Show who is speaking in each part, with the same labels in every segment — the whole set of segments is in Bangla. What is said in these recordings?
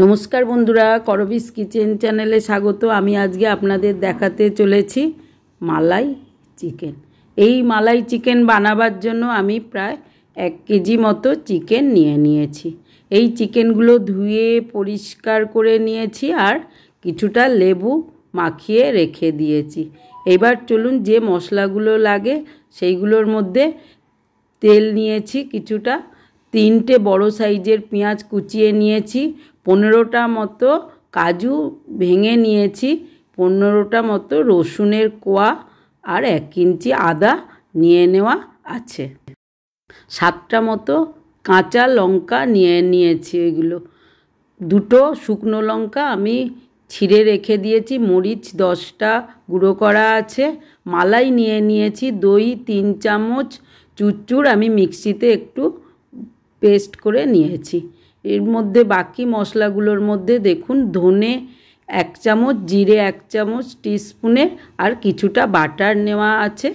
Speaker 1: নমস্কার বন্ধুরা করবিস কিচেন চ্যানেলে স্বাগত আমি আজকে আপনাদের দেখাতে চলেছি মালাই চিকেন এই মালাই চিকেন বানাবার জন্য আমি প্রায় এক কেজি মতো চিকেন নিয়ে নিয়েছি এই চিকেনগুলো ধুয়ে পরিষ্কার করে নিয়েছি আর কিছুটা লেবু মাখিয়ে রেখে দিয়েছি এবার চলুন যে মশলাগুলো লাগে সেইগুলোর মধ্যে তেল নিয়েছি কিছুটা তিনটে বড় সাইজের পেঁয়াজ কুচিয়ে নিয়েছি পনেরোটা মতো কাজু ভেঙে নিয়েছি পনেরোটা মতো রসুনের কোয়া আর এক ইঞ্চি আদা নিয়ে নেওয়া আছে সাতটা মতো কাঁচা লঙ্কা নিয়ে নিয়েছি এগুলো দুটো শুকনো লঙ্কা আমি ছিঁড়ে রেখে দিয়েছি মরিচ দশটা গুঁড়ো করা আছে মালাই নিয়ে নিয়েছি দই তিন চামচ চুরচুর আমি মিক্সিতে একটু পেস্ট করে নিয়েছি এর মধ্যে বাকি মশলাগুলোর মধ্যে দেখুন ধনে এক চামচ জিরে এক চামচ টিস্পুনে আর কিছুটা বাটার নেওয়া আছে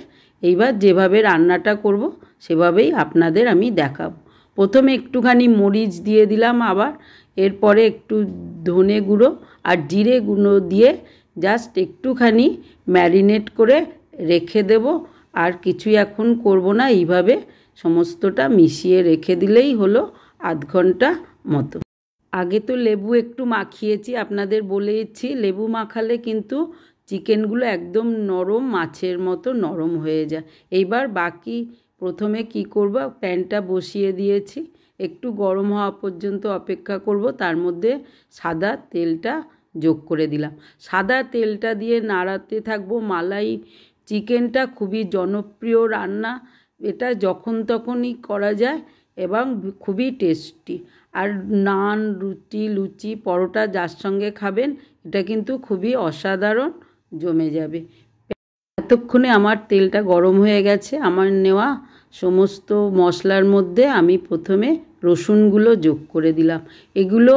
Speaker 1: এইবার যেভাবে রান্নাটা করব সেভাবেই আপনাদের আমি দেখাব প্রথমে একটুখানি মরিচ দিয়ে দিলাম আবার এরপরে একটু ধনে গুঁড়ো আর জিরে গুঁড়ো দিয়ে জাস্ট একটুখানি ম্যারিনেট করে রেখে দেব আর কিছুই এখন করব না এইভাবে সমস্তটা মিশিয়ে রেখে দিলেই হলো আধ ঘন্টা মতো আগে তো লেবু একটু মাখিয়েছি আপনাদের বলেছি লেবু মাখালে কিন্তু চিকেনগুলো একদম নরম মাছের মতো নরম হয়ে যায় এইবার বাকি প্রথমে কি করব প্যানটা বসিয়ে দিয়েছি একটু গরম হওয়া পর্যন্ত অপেক্ষা করব তার মধ্যে সাদা তেলটা যোগ করে দিলাম সাদা তেলটা দিয়ে নাড়াতে থাকবো মালাই চিকেনটা খুবই জনপ্রিয় রান্না এটা যখন তখনই করা যায় এবং খুবই টেস্টি আর নান রুটি লুচি পরোটা যার সঙ্গে খাবেন এটা কিন্তু খুবই অসাধারণ জমে যাবে এতক্ষণে আমার তেলটা গরম হয়ে গেছে আমার নেওয়া সমস্ত মশলার মধ্যে আমি প্রথমে রসুনগুলো যোগ করে দিলাম এগুলো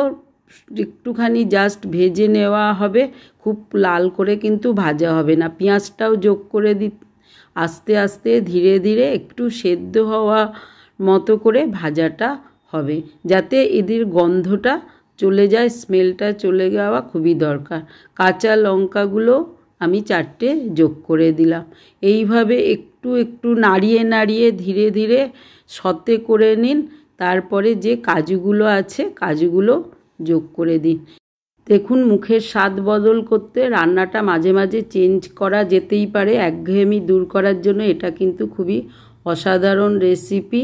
Speaker 1: একটুখানি জাস্ট ভেজে নেওয়া হবে খুব লাল করে কিন্তু ভাজা হবে না পেঁয়াজটাও যোগ করে দিতে আস্তে আস্তে ধীরে ধীরে একটু সেদ্ধ হওয়া মতো করে ভাজাটা হবে যাতে এদের গন্ধটা চলে যায় স্মেলটা চলে যাওয়া খুবই দরকার কাঁচা লঙ্কাগুলো আমি চারটে যোগ করে দিলাম এইভাবে একটু একটু নাড়িয়ে নাড়িয়ে ধীরে ধীরে সতে করে নিন তারপরে যে কাজুগুলো আছে কাজুগুলো যোগ করে দিন দেখুন মুখের স্বাদ বদল করতে রান্নাটা মাঝে মাঝে চেঞ্জ করা যেতেই পারে একঘেয়েমি দূর করার জন্য এটা কিন্তু খুবই অসাধারণ রেসিপি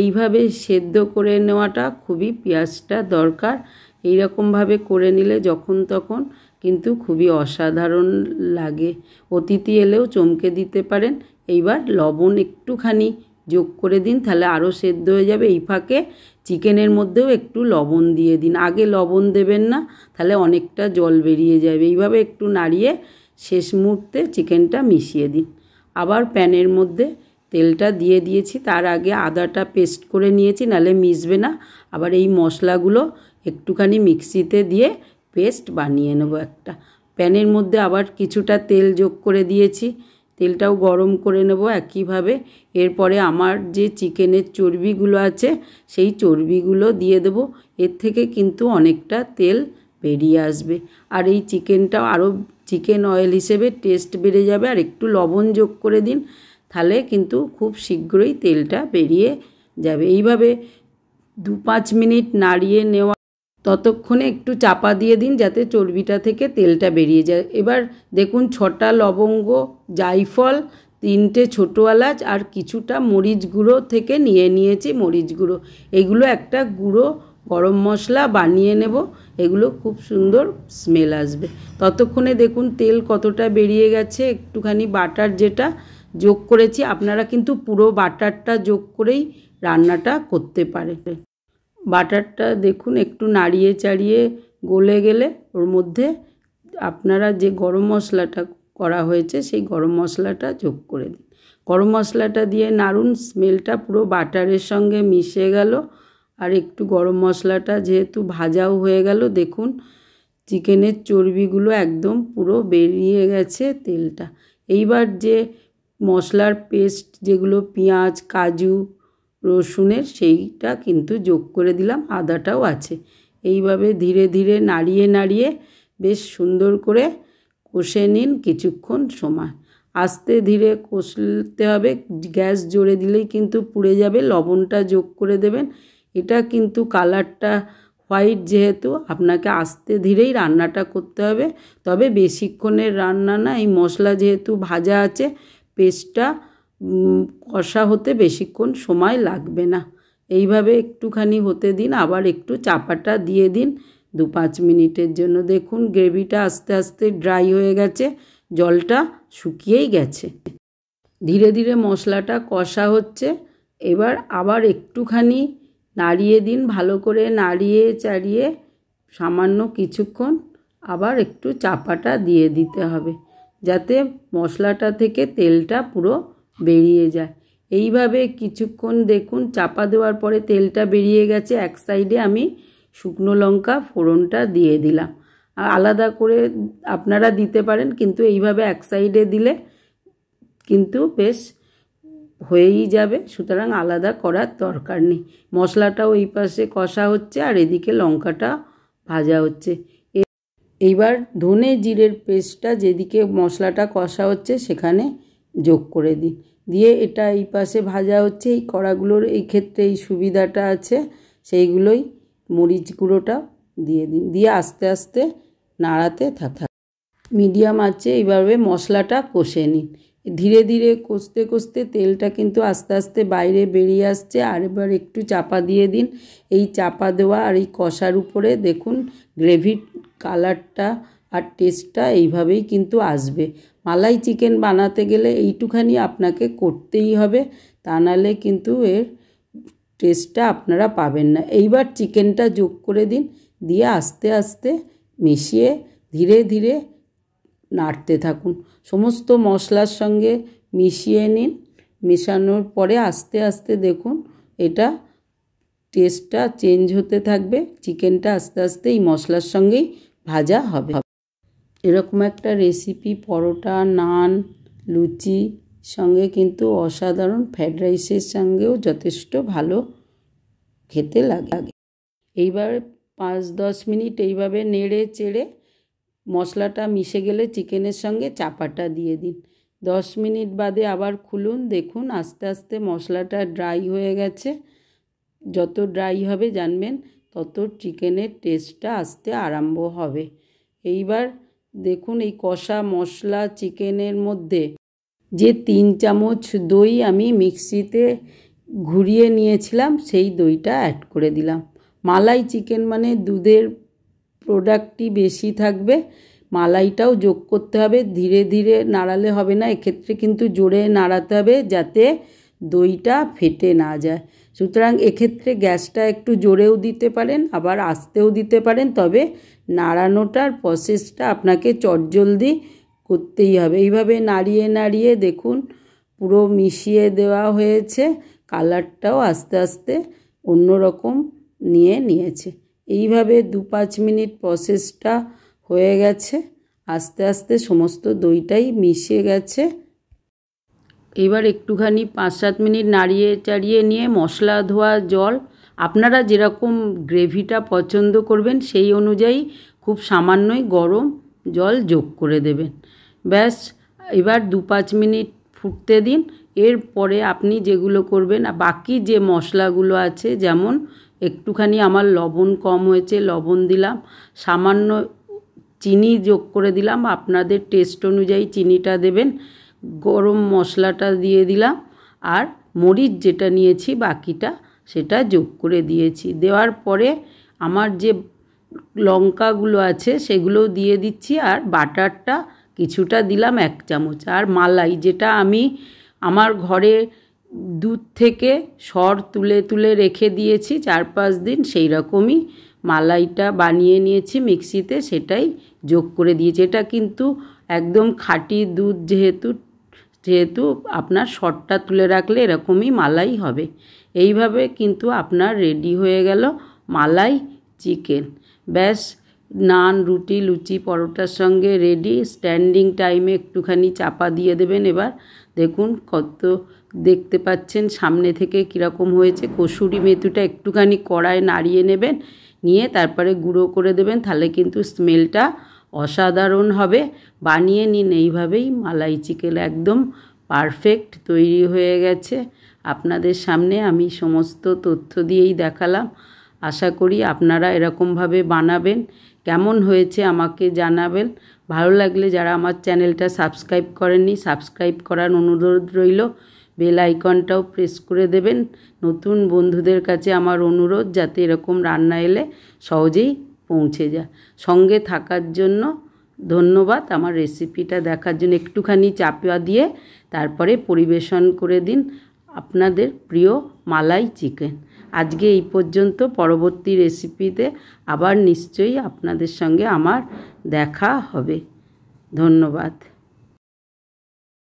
Speaker 1: এইভাবে সেদ্ধ করে নেওয়াটা খুবই পেঁয়াজটা দরকার এইরকমভাবে করে নিলে যখন তখন কিন্তু খুবই অসাধারণ লাগে অতিথি এলেও চমকে দিতে পারেন এইবার লবণ একটুখানি যোগ করে দিন তাহলে আরও সেদ্ধ হয়ে যাবে এই ফাঁকে চিকেনের মধ্যেও একটু লবণ দিয়ে দিন আগে লবণ দেবেন না তাহলে অনেকটা জল বেরিয়ে যাবে এইভাবে একটু নাড়িয়ে শেষ মুহূর্তে চিকেনটা মিশিয়ে দিন আবার প্যানের মধ্যে তেলটা দিয়ে দিয়েছি তার আগে আদাটা পেস্ট করে নিয়েছি নালে মিশবে না আবার এই মশলাগুলো একটুখানি মিক্সিতে দিয়ে পেস্ট বানিয়ে নেব একটা প্যানের মধ্যে আবার কিছুটা তেল যোগ করে দিয়েছি তেলটাও গরম করে নেব একইভাবে এরপরে আমার যে চিকেনের চর্বিগুলো আছে সেই চর্বিগুলো দিয়ে দেব এর থেকে কিন্তু অনেকটা তেল বেরিয়ে আসবে আর এই চিকেনটাও আরও চিকেন অয়েল হিসেবে টেস্ট বেড়ে যাবে আর একটু লবণ যোগ করে দিন তাহলে কিন্তু খুব শীঘ্রই তেলটা বেরিয়ে যাবে এইভাবে দু পাঁচ মিনিট নাড়িয়ে নেওয়া ততক্ষণে একটু চাপা দিয়ে দিন যাতে চর্বিটা থেকে তেলটা বেরিয়ে যায় এবার দেখুন ছটা লবঙ্গ জাইফল তিনটে ছোটো এলাচ আর কিছুটা মরিচ গুঁড়ো থেকে নিয়ে নিয়েছি মরিচ গুঁড়ো এগুলো একটা গুঁড়ো গরম মশলা বানিয়ে নেব এগুলো খুব সুন্দর স্মেল আসবে ততক্ষণে দেখুন তেল কতটা বেরিয়ে গেছে একটুখানি বাটার যেটা যোগ করেছি আপনারা কিন্তু পুরো বাটারটা যোগ করেই রান্নাটা করতে পারে বাটারটা দেখুন একটু নাড়িয়ে চাড়িয়ে গলে গেলে ওর মধ্যে আপনারা যে গরম মশলাটা করা হয়েছে সেই গরম মশলাটা যোগ করে দিন গরম মশলাটা দিয়ে নাড়ুন স্মেলটা পুরো বাটারের সঙ্গে মিশে গেল আর একটু গরম মশলাটা যেহেতু ভাজাও হয়ে গেল দেখুন চিকেনের চর্বিগুলো একদম পুরো বেরিয়ে গেছে তেলটা এইবার যে মশলার পেস্ট যেগুলো পেঁয়াজ কাজু রসুনের সেইটা কিন্তু যোগ করে দিলাম আদাটাও আছে এইভাবে ধীরে ধীরে নাড়িয়ে নাড়িয়ে বেশ সুন্দর করে কষে নিন কিছুক্ষণ সময় আস্তে ধীরে কষতে হবে গ্যাস জোরে দিলেই কিন্তু পুড়ে যাবে লবণটা যোগ করে দেবেন এটা কিন্তু কালারটা হোয়াইট যেহেতু আপনাকে আস্তে ধীরেই রান্নাটা করতে হবে তবে বেশিক্ষণের রান্না না এই মশলা যেহেতু ভাজা আছে পেস্টটা কষা হতে বেশিক্ষণ সময় লাগবে না এইভাবে একটুখানি হতে দিন আবার একটু চাপাটা দিয়ে দিন দু পাঁচ মিনিটের জন্য দেখুন গ্রেভিটা আস্তে আস্তে ড্রাই হয়ে গেছে জলটা শুকিয়েই গেছে ধীরে ধীরে মশলাটা কষা হচ্ছে এবার আবার একটুখানি নাড়িয়ে দিন ভালো করে নাড়িয়ে চাড়িয়ে সামান্য কিছুক্ষণ আবার একটু চাপাটা দিয়ে দিতে হবে যাতে মশলাটা থেকে তেলটা পুরো বেরিয়ে যায় এইভাবে কিছুক্ষণ দেখুন চাপা দেওয়ার পরে তেলটা বেরিয়ে গেছে এক সাইডে আমি শুকনো লঙ্কা ফোড়নটা দিয়ে দিলাম আলাদা করে আপনারা দিতে পারেন কিন্তু এইভাবে এক সাইডে দিলে কিন্তু বেশ হয়েই যাবে সুতরাং আলাদা করার দরকার নেই মশলাটাও এই পাশে কষা হচ্ছে আর এদিকে লঙ্কাটা ভাজা হচ্ছে এইবার ধনে জিরের পেস্টটা যেদিকে মশলাটা কষা হচ্ছে সেখানে যোগ করে দিই দিয়ে এটা এই পাশে ভাজা হচ্ছে এই কড়াগুলোর এই ক্ষেত্রে এই সুবিধাটা আছে সেইগুলোই মরিচ গুঁড়োটা দিয়ে দিন দিয়ে আস্তে আস্তে নাড়াতে থাকা মিডিয়াম আছে এইভাবে মশলাটা কষে নিন ধীরে ধীরে কষতে কষতে তেলটা কিন্তু আস্তে আস্তে বাইরে বেরিয়ে আসছে আর এবার একটু চাপা দিয়ে দিন এই চাপা দেওয়া আর এই কষার উপরে দেখুন গ্রেভির কালারটা আর টেস্টটা এইভাবেই কিন্তু আসবে মালাই চিকেন বানাতে গেলে এইটুখানি আপনাকে করতেই হবে তা নাহলে কিন্তু এর টেস্টটা আপনারা পাবেন না এইবার চিকেনটা যোগ করে দিন দিয়ে আস্তে আস্তে মিশিয়ে ধীরে ধীরে নাড়তে থাকুন সমস্ত মশলার সঙ্গে মিশিয়ে নিন মেশানোর পরে আস্তে আস্তে দেখুন এটা টেস্টটা চেঞ্জ হতে থাকবে চিকেনটা আস্তে আস্তে এই মশলার সঙ্গেই ভাজা হবে এরকম একটা রেসিপি পরোটা নান লুচি সঙ্গে কিন্তু অসাধারণ ফ্রায়েড রাইসের সঙ্গেও যথেষ্ট ভালো খেতে লাগে এইবার পাঁচ দশ মিনিট এইভাবে নেড়ে চেড়ে মশলাটা মিশে গেলে চিকেনের সঙ্গে চাপাটা দিয়ে দিন দশ মিনিট বাদে আবার খুলুন দেখুন আস্তে আস্তে মশলাটা ড্রাই হয়ে গেছে যত ড্রাই হবে জানবেন তত চিকেনের টেস্টটা আসতে আরম্ভ হবে এইবার দেখুন এই কষা মশলা চিকেনের মধ্যে যে তিন চামচ দই আমি মিক্সিতে ঘুরিয়ে নিয়েছিলাম সেই দইটা অ্যাড করে দিলাম মালাই চিকেন মানে দুধের প্রোডাক্টটি বেশি থাকবে মালাইটাও যোগ করতে হবে ধীরে ধীরে নাড়ালে হবে না এক্ষেত্রে কিন্তু জোরে নাড়াতে হবে যাতে দইটা ফেটে না যায় সুতরাং এক্ষেত্রে গ্যাসটা একটু জোরেও দিতে পারেন আবার আসতেও দিতে পারেন তবে নাড়ানোটার প্রসেসটা আপনাকে চটজলদি করতেই হবে এইভাবে নাড়িয়ে নাড়িয়ে দেখুন পুরো মিশিয়ে দেওয়া হয়েছে কালারটাও আস্তে আস্তে অন্যরকম নিয়ে নিয়েছে এইভাবে দু পাঁচ মিনিট প্রসেসটা হয়ে গেছে আস্তে আস্তে সমস্ত দইটাই মিশে গেছে এবার একটুখানি পাঁচ সাত মিনিট নাড়িয়ে চাড়িয়ে নিয়ে মশলা ধোয়া জল আপনারা যেরকম গ্রেভিটা পছন্দ করবেন সেই অনুযায়ী খুব সামান্যই গরম জল যোগ করে দেবেন ব্যাস এবার দু পাঁচ মিনিট ফুটতে দিন এরপরে আপনি যেগুলো করবেন বাকি যে মশলাগুলো আছে যেমন একটুখানি আমার লবণ কম হয়েছে লবণ দিলাম সামান্য চিনি যোগ করে দিলাম আপনাদের টেস্ট অনুযায়ী চিনিটা দেবেন গরম মশলাটা দিয়ে দিলাম আর মরিচ যেটা নিয়েছি বাকিটা সেটা যোগ করে দিয়েছি দেওয়ার পরে আমার যে লঙ্কাগুলো আছে সেগুলো দিয়ে দিচ্ছি আর বাটারটা কিছুটা দিলাম এক চামচ আর মালাই যেটা আমি আমার ঘরে দুধ থেকে সর তুলে তুলে রেখে দিয়েছি চার পাঁচ দিন সেই রকমই মালাইটা বানিয়ে নিয়েছি মিক্সিতে সেটাই যোগ করে দিয়েছি এটা কিন্তু একদম খাঁটি দুধ যেহেতু যেহেতু আপনার শটটা তুলে রাখলে এরকমই মালাই হবে এইভাবে কিন্তু আপনার রেডি হয়ে গেল মালাই চিকেন ব্যাস নান রুটি লুচি পরোটার সঙ্গে রেডি স্ট্যান্ডিং টাইমে একটুখানি চাপা দিয়ে দেবেন এবার দেখুন কত দেখতে পাচ্ছেন সামনে থেকে কীরকম হয়েছে কসুরি মেথুটা একটুখানি কড়ায় নাড়িয়ে নেবেন নিয়ে তারপরে গুঁড়ো করে দেবেন তাহলে কিন্তু স্মেলটা অসাধারণ হবে বানিয়ে নিন এইভাবেই মালাই চিকেন একদম পারফেক্ট তৈরি হয়ে গেছে আপনাদের সামনে আমি সমস্ত তথ্য দিয়েই দেখালাম আশা করি আপনারা এরকমভাবে বানাবেন কেমন হয়েছে আমাকে জানাবেন ভালো লাগলে যারা আমার চ্যানেলটা সাবস্ক্রাইব করেননি সাবস্ক্রাইব করার অনুরোধ রইল বেল আইকনটাও প্রেস করে দেবেন নতুন বন্ধুদের কাছে আমার অনুরোধ যাতে এরকম রান্না এলে সহজেই পৌঁছে যায় সঙ্গে থাকার জন্য ধন্যবাদ আমার রেসিপিটা দেখার জন্য একটুখানি চাপিয়া দিয়ে তারপরে পরিবেশন করে দিন আপনাদের প্রিয় মালাই চিকেন আজকে এই পর্যন্ত পরবর্তী রেসিপিতে আবার নিশ্চয়ই আপনাদের সঙ্গে আমার দেখা হবে ধন্যবাদ